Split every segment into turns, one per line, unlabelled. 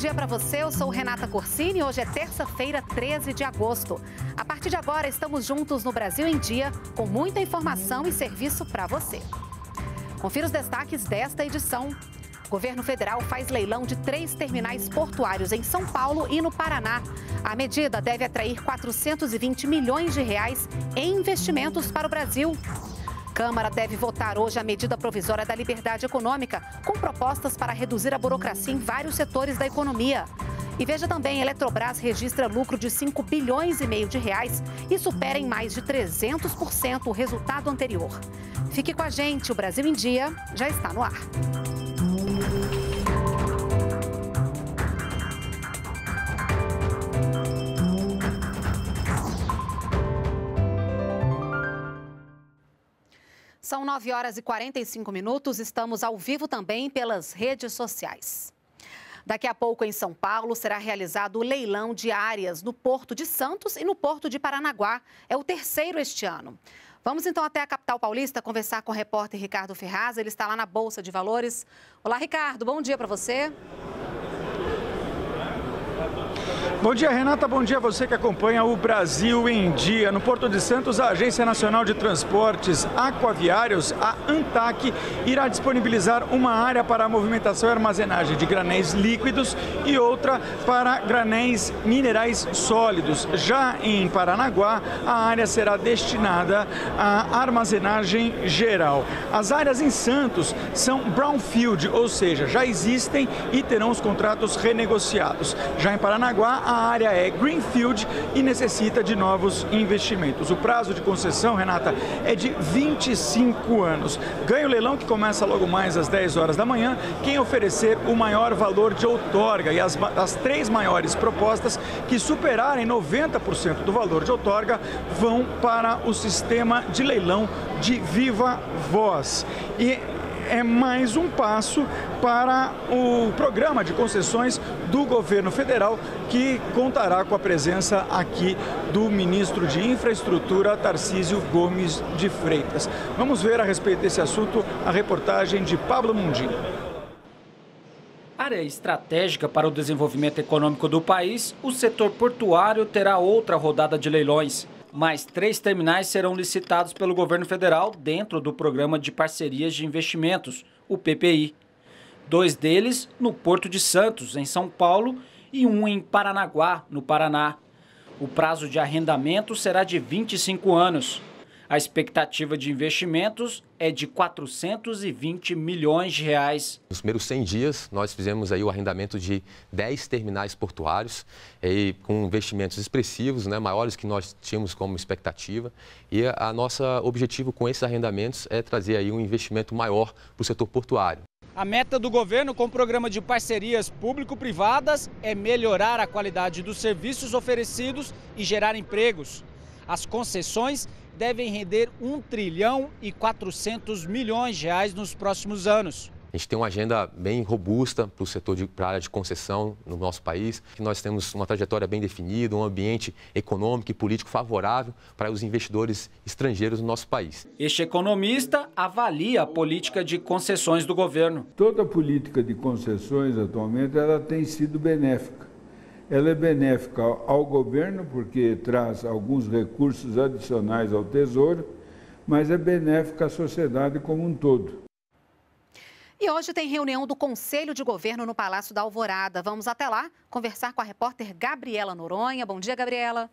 dia para você. Eu sou Renata Corsini. Hoje é terça-feira, 13 de agosto. A partir de agora, estamos juntos no Brasil em Dia com muita informação e serviço para você. Confira os destaques desta edição. O governo federal faz leilão de três terminais portuários em São Paulo e no Paraná. A medida deve atrair 420 milhões de reais em investimentos para o Brasil. Câmara deve votar hoje a medida provisória da liberdade econômica, com propostas para reduzir a burocracia em vários setores da economia. E veja também, a Eletrobras registra lucro de 5 bilhões e meio de reais e supera em mais de 300% o resultado anterior. Fique com a gente, o Brasil em Dia já está no ar. São 9 horas e 45 minutos. Estamos ao vivo também pelas redes sociais. Daqui a pouco, em São Paulo, será realizado o leilão de áreas no Porto de Santos e no Porto de Paranaguá. É o terceiro este ano. Vamos então até a capital paulista conversar com o repórter Ricardo Ferraz. Ele está lá na Bolsa de Valores. Olá, Ricardo. Bom dia para você.
Bom dia, Renata. Bom dia a você que acompanha o Brasil em Dia. No Porto de Santos, a Agência Nacional de Transportes Aquaviários, a ANTAC, irá disponibilizar uma área para a movimentação e armazenagem de granéis líquidos e outra para granéis minerais sólidos. Já em Paranaguá, a área será destinada à armazenagem geral. As áreas em Santos são brownfield, ou seja, já existem e terão os contratos renegociados. Já já em Paranaguá, a área é greenfield e necessita de novos investimentos. O prazo de concessão, Renata, é de 25 anos. Ganha o leilão que começa logo mais às 10 horas da manhã, quem oferecer o maior valor de outorga e as, as três maiores propostas que superarem 90% do valor de outorga vão para o sistema de leilão de viva voz. E é mais um passo para o programa de concessões do governo federal, que contará com a presença aqui do ministro de Infraestrutura, Tarcísio Gomes de Freitas. Vamos ver a respeito desse assunto a reportagem de Pablo Mundinho.
Área estratégica para o desenvolvimento econômico do país, o setor portuário terá outra rodada de leilões. Mais três terminais serão licitados pelo governo federal dentro do Programa de Parcerias de Investimentos, o PPI. Dois deles no Porto de Santos, em São Paulo, e um em Paranaguá, no Paraná. O prazo de arrendamento será de 25 anos. A expectativa de investimentos é de 420 milhões de reais. Nos primeiros 100 dias, nós fizemos aí o arrendamento de 10 terminais portuários, e com investimentos expressivos, né, maiores que nós tínhamos como expectativa. E a, a nossa objetivo com esses arrendamentos é trazer aí um investimento maior para o setor portuário. A meta do governo com o programa de parcerias público-privadas é melhorar a qualidade dos serviços oferecidos e gerar empregos. As concessões devem render 1 trilhão e 400 milhões de reais nos próximos anos. A gente tem uma agenda bem robusta para o setor de para a área de concessão no nosso país. Nós temos uma trajetória bem definida, um ambiente econômico e político favorável para os investidores estrangeiros no nosso país. Este economista avalia a política de concessões do governo.
Toda a política de concessões atualmente ela tem sido benéfica ela é benéfica ao governo, porque traz alguns recursos adicionais ao Tesouro, mas é benéfica à sociedade como um todo.
E hoje tem reunião do Conselho de Governo no Palácio da Alvorada. Vamos até lá conversar com a repórter Gabriela Noronha. Bom dia, Gabriela.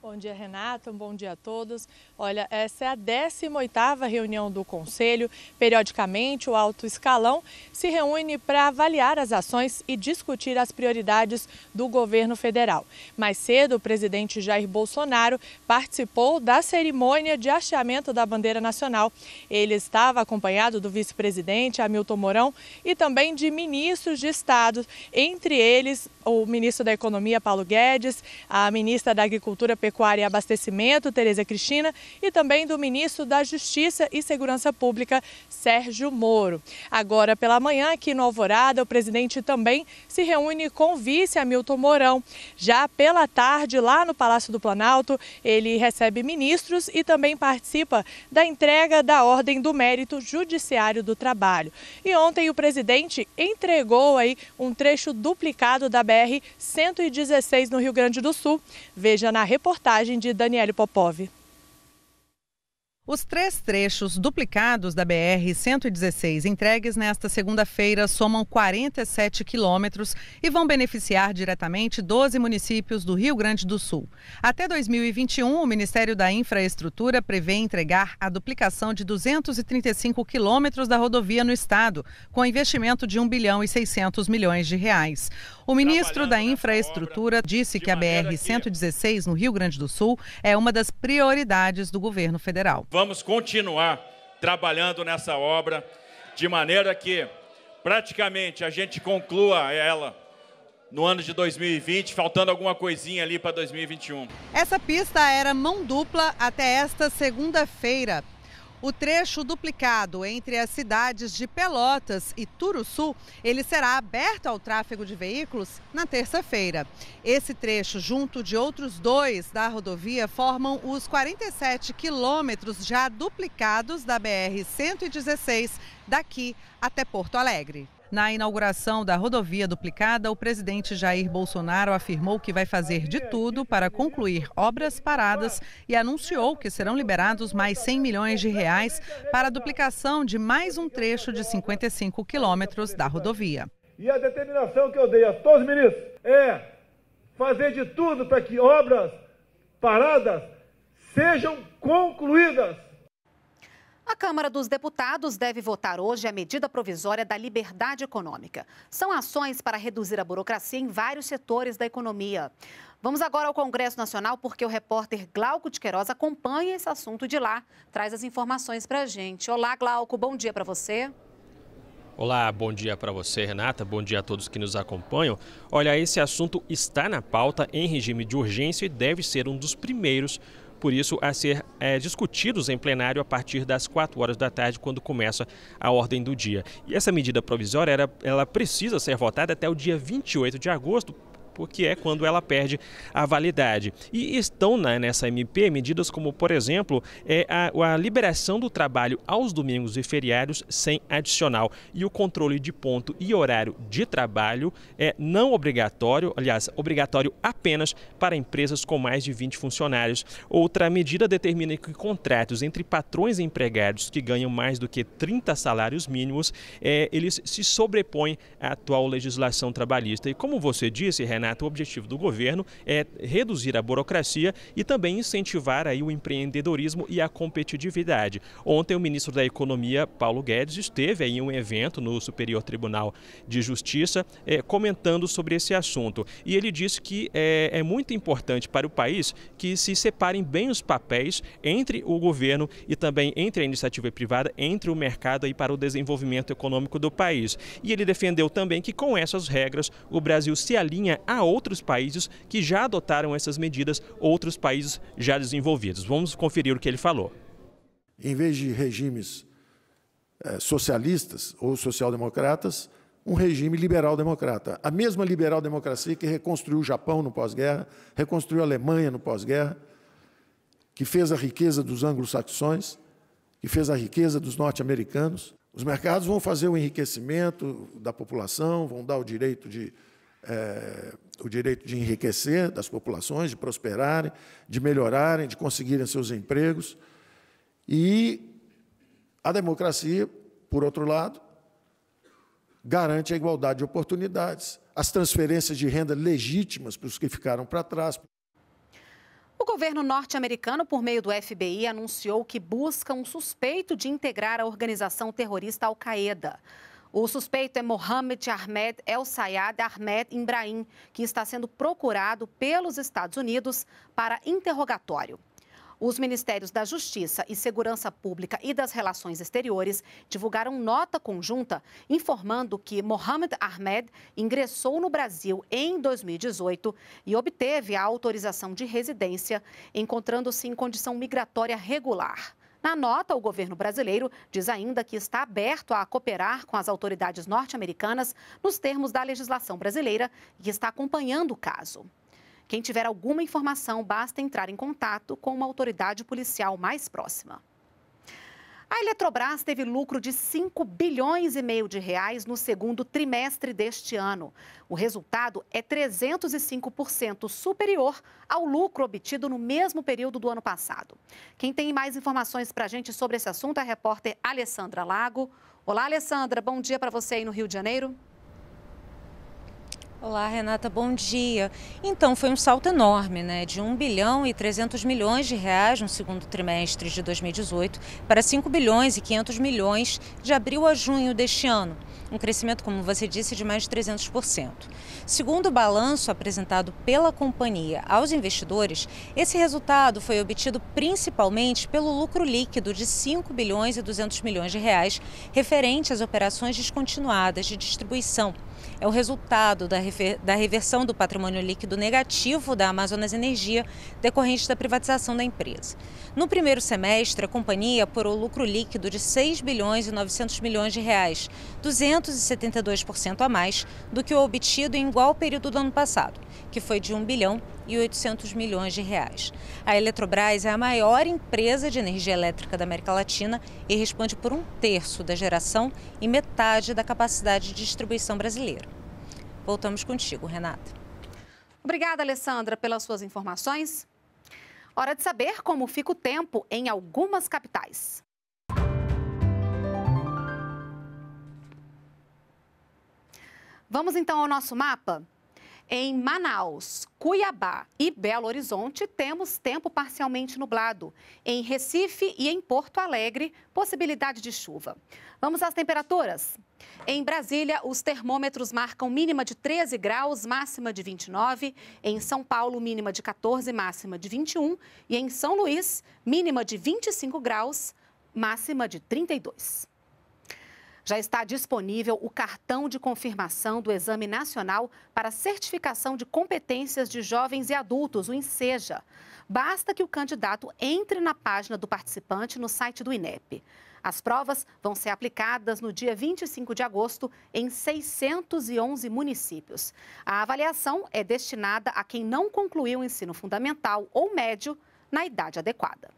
Bom dia, Renata. Um bom dia a todos. Olha, essa é a 18ª reunião do Conselho. Periodicamente, o alto escalão se reúne para avaliar as ações e discutir as prioridades do governo federal. Mais cedo, o presidente Jair Bolsonaro participou da cerimônia de hasteamento da bandeira nacional. Ele estava acompanhado do vice-presidente Hamilton Mourão e também de ministros de Estado, entre eles o ministro da Economia Paulo Guedes, a ministra da Agricultura Pecuária e Abastecimento, Tereza Cristina, e também do ministro da Justiça e Segurança Pública, Sérgio Moro. Agora pela manhã, aqui no Alvorada, o presidente também se reúne com o vice Hamilton Mourão. Já pela tarde, lá no Palácio do Planalto, ele recebe ministros e também participa da entrega da Ordem do Mérito Judiciário do Trabalho. E ontem o presidente entregou aí um trecho duplicado da BR 116 no Rio Grande do Sul. Veja na reportagem reportagem de Daniele Popov. Os três trechos
duplicados da BR-116 entregues nesta segunda-feira somam 47 quilômetros e vão beneficiar diretamente 12 municípios do Rio Grande do Sul. Até 2021, o Ministério da Infraestrutura prevê entregar a duplicação de 235 quilômetros da rodovia no estado, com investimento de 1 bilhão e 600 milhões de reais. O ministro da Infraestrutura disse que a BR-116 no Rio Grande do Sul é uma das prioridades do governo federal
vamos continuar trabalhando nessa obra, de maneira que praticamente a gente conclua ela no ano de 2020, faltando alguma coisinha ali para 2021.
Essa pista era mão dupla até esta segunda-feira. O trecho duplicado entre as cidades de Pelotas e Turuçu, ele será aberto ao tráfego de veículos na terça-feira. Esse trecho, junto de outros dois da rodovia, formam os 47 quilômetros já duplicados da BR-116 daqui até Porto Alegre. Na inauguração da rodovia duplicada, o presidente Jair Bolsonaro afirmou que vai fazer de tudo para concluir obras paradas e anunciou que serão liberados mais 100 milhões de reais para a duplicação de mais um trecho de 55 quilômetros da rodovia.
E a determinação que eu dei a todos os ministros é fazer de tudo para que obras
paradas sejam concluídas a Câmara dos Deputados deve votar hoje a medida provisória da liberdade econômica. São ações para reduzir a burocracia em vários setores da economia. Vamos agora ao Congresso Nacional, porque o repórter Glauco de Queiroz acompanha esse assunto de lá, traz as informações para a gente. Olá, Glauco, bom dia para você.
Olá, bom dia para você, Renata. Bom dia a todos que nos acompanham. Olha, esse assunto está na pauta em regime de urgência e deve ser um dos primeiros por isso, a ser é, discutidos em plenário a partir das 4 horas da tarde, quando começa a ordem do dia. E essa medida provisória era, ela precisa ser votada até o dia 28 de agosto porque é quando ela perde a validade. E estão né, nessa MP medidas como, por exemplo, é a, a liberação do trabalho aos domingos e feriados sem adicional e o controle de ponto e horário de trabalho é não obrigatório, aliás, obrigatório apenas para empresas com mais de 20 funcionários. Outra medida determina que contratos entre patrões e empregados que ganham mais do que 30 salários mínimos, é, eles se sobrepõem à atual legislação trabalhista. E como você disse, Renato, Renato, o objetivo do governo é reduzir a burocracia e também incentivar aí o empreendedorismo e a competitividade. Ontem o ministro da Economia, Paulo Guedes, esteve aí em um evento no Superior Tribunal de Justiça é, comentando sobre esse assunto. E ele disse que é, é muito importante para o país que se separem bem os papéis entre o governo e também entre a iniciativa privada, entre o mercado aí para o desenvolvimento econômico do país. E ele defendeu também que com essas regras o Brasil se alinha outros países que já adotaram essas medidas, outros países já desenvolvidos. Vamos conferir o que ele falou.
Em vez de regimes eh, socialistas ou social-democratas, um regime liberal-democrata. A mesma liberal-democracia que reconstruiu o Japão no pós-guerra, reconstruiu a Alemanha no pós-guerra, que fez a riqueza dos anglo-saxões, que fez a riqueza dos norte-americanos. Os mercados vão fazer o enriquecimento da população, vão dar o direito de é, o direito de enriquecer das populações, de prosperarem, de melhorarem, de conseguirem seus empregos. E a democracia, por outro lado, garante a igualdade de oportunidades, as transferências de renda legítimas para os que ficaram para trás.
O governo norte-americano, por meio do FBI, anunciou que busca um suspeito de integrar a organização terrorista Al-Qaeda. O suspeito é Mohamed Ahmed El Sayad Ahmed Ibrahim, que está sendo procurado pelos Estados Unidos para interrogatório. Os Ministérios da Justiça e Segurança Pública e das Relações Exteriores divulgaram nota conjunta informando que Mohamed Ahmed ingressou no Brasil em 2018 e obteve a autorização de residência, encontrando-se em condição migratória regular. Na nota, o governo brasileiro diz ainda que está aberto a cooperar com as autoridades norte-americanas nos termos da legislação brasileira e que está acompanhando o caso. Quem tiver alguma informação, basta entrar em contato com uma autoridade policial mais próxima. A Eletrobras teve lucro de 5 bilhões e meio de reais no segundo trimestre deste ano. O resultado é 305% superior ao lucro obtido no mesmo período do ano passado. Quem tem mais informações para a gente sobre esse assunto é a repórter Alessandra Lago. Olá, Alessandra, bom dia para você aí no Rio de Janeiro.
Olá, Renata, bom dia. Então, foi um salto enorme, né? De 1 bilhão e 300 milhões de reais no segundo trimestre de 2018 para 5 bilhões e 500 milhões de abril a junho deste ano. Um crescimento, como você disse, de mais de 300%. Segundo o balanço apresentado pela companhia aos investidores, esse resultado foi obtido principalmente pelo lucro líquido de 5 bilhões e 200 milhões de reais referente às operações descontinuadas de distribuição é o resultado da, rever, da reversão do patrimônio líquido negativo da Amazonas Energia decorrente da privatização da empresa. No primeiro semestre, a companhia apurou lucro líquido de 6 bilhões e 900 milhões de reais, 272% a mais do que o obtido em igual período do ano passado, que foi de 1 bilhão e 800 milhões de reais. A Eletrobras é a maior empresa de energia elétrica da América Latina e responde por um terço da geração e metade da capacidade de distribuição brasileira.
Voltamos contigo, Renata. Obrigada, Alessandra, pelas suas informações. Hora de saber como fica o tempo em algumas capitais. Vamos então ao nosso mapa? Em Manaus, Cuiabá e Belo Horizonte, temos tempo parcialmente nublado. Em Recife e em Porto Alegre, possibilidade de chuva. Vamos às temperaturas? Em Brasília, os termômetros marcam mínima de 13 graus, máxima de 29. Em São Paulo, mínima de 14, máxima de 21. E em São Luís, mínima de 25 graus, máxima de 32. Já está disponível o cartão de confirmação do Exame Nacional para Certificação de Competências de Jovens e Adultos, o INSEJA. Basta que o candidato entre na página do participante no site do INEP. As provas vão ser aplicadas no dia 25 de agosto em 611 municípios. A avaliação é destinada a quem não concluiu o ensino fundamental ou médio na idade adequada.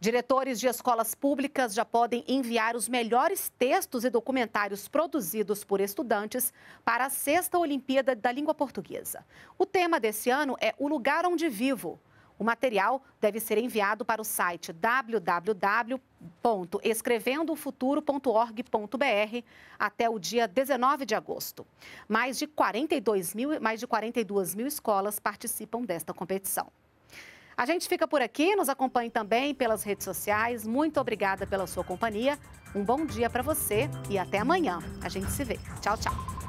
Diretores de escolas públicas já podem enviar os melhores textos e documentários produzidos por estudantes para a sexta Olimpíada da Língua Portuguesa. O tema desse ano é O Lugar Onde Vivo. O material deve ser enviado para o site www.escrevendofuturo.org.br até o dia 19 de agosto. Mais de 42 mil, mais de 42 mil escolas participam desta competição. A gente fica por aqui, nos acompanhe também pelas redes sociais. Muito obrigada pela sua companhia. Um bom dia para você e até amanhã. A gente se vê. Tchau, tchau.